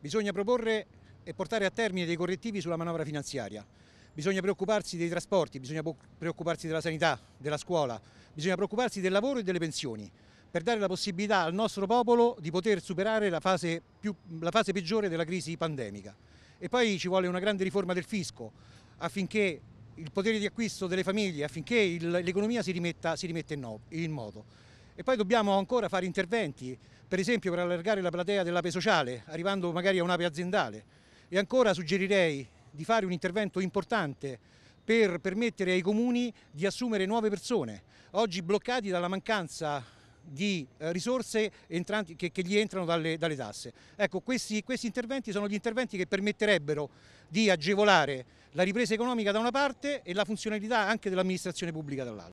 Bisogna proporre e portare a termine dei correttivi sulla manovra finanziaria. Bisogna preoccuparsi dei trasporti, bisogna preoccuparsi della sanità, della scuola, bisogna preoccuparsi del lavoro e delle pensioni per dare la possibilità al nostro popolo di poter superare la fase, più, la fase peggiore della crisi pandemica. E poi ci vuole una grande riforma del fisco affinché il potere di acquisto delle famiglie, affinché l'economia si rimetta, si rimetta in, no, in moto. E poi dobbiamo ancora fare interventi, per esempio per allargare la platea dell'ape sociale, arrivando magari a un'ape aziendale. E ancora suggerirei di fare un intervento importante per permettere ai comuni di assumere nuove persone, oggi bloccati dalla mancanza di eh, risorse entranti, che, che, gli entrano dalle, dalle tasse. Ecco, questi, questi, interventi sono gli interventi che permetterebbero di agevolare la ripresa economica da una parte e la funzionalità anche dell'amministrazione pubblica dall'altra.